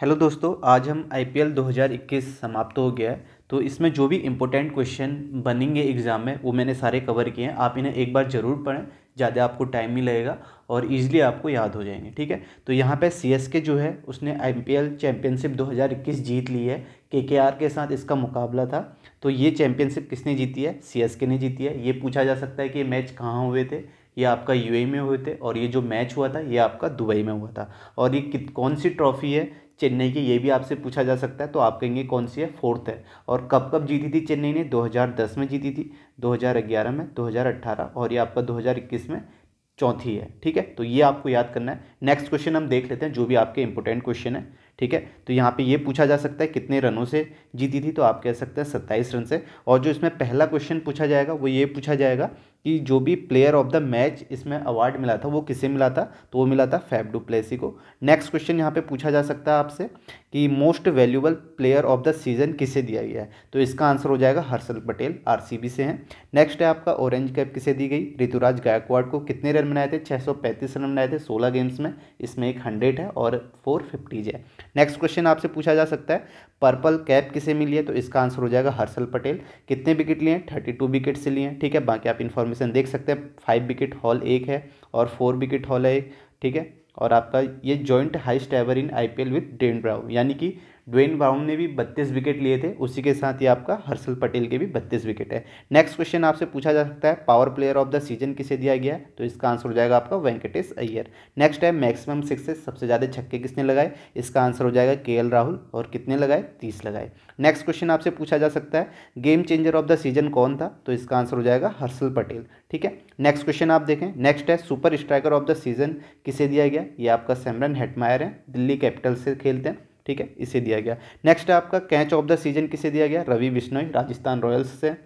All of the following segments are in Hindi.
हेलो दोस्तों आज हम आईपीएल 2021 समाप्त हो गया है तो इसमें जो भी इम्पोर्टेंट क्वेश्चन बनेंगे एग्ज़ाम में वो मैंने सारे कवर किए हैं आप इन्हें एक बार ज़रूर पढ़ें ज़्यादा आपको टाइम नहीं लगेगा और ईजिली आपको याद हो जाएंगे ठीक है तो यहाँ पे सीएसके जो है उसने आईपीएल चैम्पियनशिप 2021 जीत ली है केकेआर के साथ इसका मुकाबला था तो ये चैम्पियनशिप किसने जीती है सीएसके ने जीती है ये पूछा जा सकता है कि मैच कहाँ हुए थे ये आपका यूएई e में हुए थे और ये जो मैच हुआ था ये आपका दुबई में हुआ था और ये कौन सी ट्रॉफ़ी है चेन्नई की ये भी आपसे पूछा जा सकता है तो आप कहेंगे कौन सी है फोर्थ है और कब कब जीती थी चेन्नई ने 2010 में जीती थी 2011 में 2018 और ये आपका 2021 में चौथी है ठीक है तो ये आपको याद करना है नेक्स्ट क्वेश्चन हम देख लेते हैं जो भी आपके इंपॉर्टेंट क्वेश्चन है ठीक है तो यहाँ पे ये पूछा जा सकता है कितने रनों से जीती थी तो आप कह सकते हैं सत्ताईस रन से और जो इसमें पहला क्वेश्चन पूछा जाएगा वो ये पूछा जाएगा कि जो भी प्लेयर ऑफ द मैच इसमें अवार्ड मिला था वो किसे मिला था तो वो मिला था फैब डुप्लेसी को नेक्स्ट क्वेश्चन यहाँ पे पूछा जा सकता है आपसे कि most valuable player of the season किसे दिया गया है तो इसका आंसर हो जाएगा हर्षल पटेल आरसीबी से हैं नेक्स्ट है आपका ऑरेंज कैप किसे दी गई ऋतुराज गायकवाड़ को कितने रन बनाए थे छः रन बनाए थे सोलह गेम्स में इसमें एक हंड्रेड है और फोर फिफ्टीज है नेक्स्ट क्वेश्चन आपसे पूछा जा सकता है पर्पल कैप किसे मिली है तो इसका आंसर हो जाएगा हर्षल पटेल कितने विकेट लिए हैं थर्टी विकेट से लिए हैं ठीक है बाकी आप इन्फॉर्मेशन कॉम्बिनेशन देख सकते हैं फाइव विकेट हॉल एक है और फोर विकेट हॉल है एक ठीक है और आपका ये joint highest ever in IPL with Dwayne Bravo यानी कि ड्वेन ब्राउन ने भी बत्तीस विकेट लिए थे उसी के साथ ही आपका हर्षल पटेल के भी बत्तीस विकेट है नेक्स्ट क्वेश्चन आपसे पूछा जा सकता है power player of the season किसे दिया गया तो इसका आंसर हो जाएगा आपका वेंकटेश अय्यर नेक्स्ट है मैक्सिमम सिक्सेस सबसे ज़्यादा छक्के किसने लगाए इसका आंसर हो जाएगा के राहुल और कितने लगाए तीस लगाए नेक्स्ट क्वेश्चन आपसे पूछा जा सकता है game changer of the season कौन था तो इसका आंसर हो जाएगा हर्षल पटेल ठीक है नेक्स्ट क्वेश्चन आप देखें नेक्स्ट है super striker of the season किसे दिया गया ये आपका सेमरन हेटमायर है दिल्ली कैपिटल से खेलते हैं ठीक है इसे दिया गया नेक्स्ट है आपका कैच ऑफ द सीजन किसे दिया गया रवि बिश्नोई राजस्थान रॉयल्स से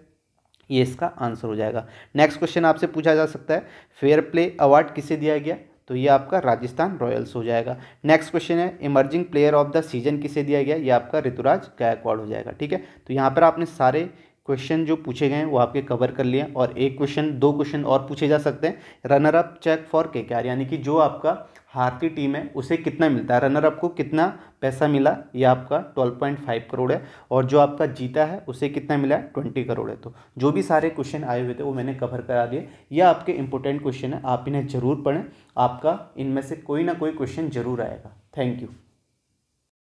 ये इसका आंसर हो जाएगा नेक्स्ट क्वेश्चन आपसे पूछा जा सकता है फेयर प्ले अवार्ड किसे दिया गया तो ये आपका राजस्थान रॉयल्स हो जाएगा नेक्स्ट क्वेश्चन है emerging player of the season किसे दिया गया ये आपका ऋतुराज गायकवाड़ हो जाएगा ठीक है तो यहाँ पर आपने सारे क्वेश्चन जो पूछे गए हैं वो आपके कवर कर लिए और एक क्वेश्चन दो क्वेश्चन और पूछे जा सकते हैं रनर अप चेक फॉर के क्यार यानी कि जो आपका हारती टीम है उसे कितना मिलता है रनर अप को कितना पैसा मिला ये आपका 12.5 करोड़ है और जो आपका जीता है उसे कितना मिला है 20 करोड़ है तो जो भी सारे क्वेश्चन आए हुए थे वो मैंने कवर करा दिए ये आपके इंपॉर्टेंट क्वेश्चन है आप इन्हें ज़रूर पढ़ें आपका इनमें से कोई ना कोई क्वेश्चन जरूर आएगा थैंक यू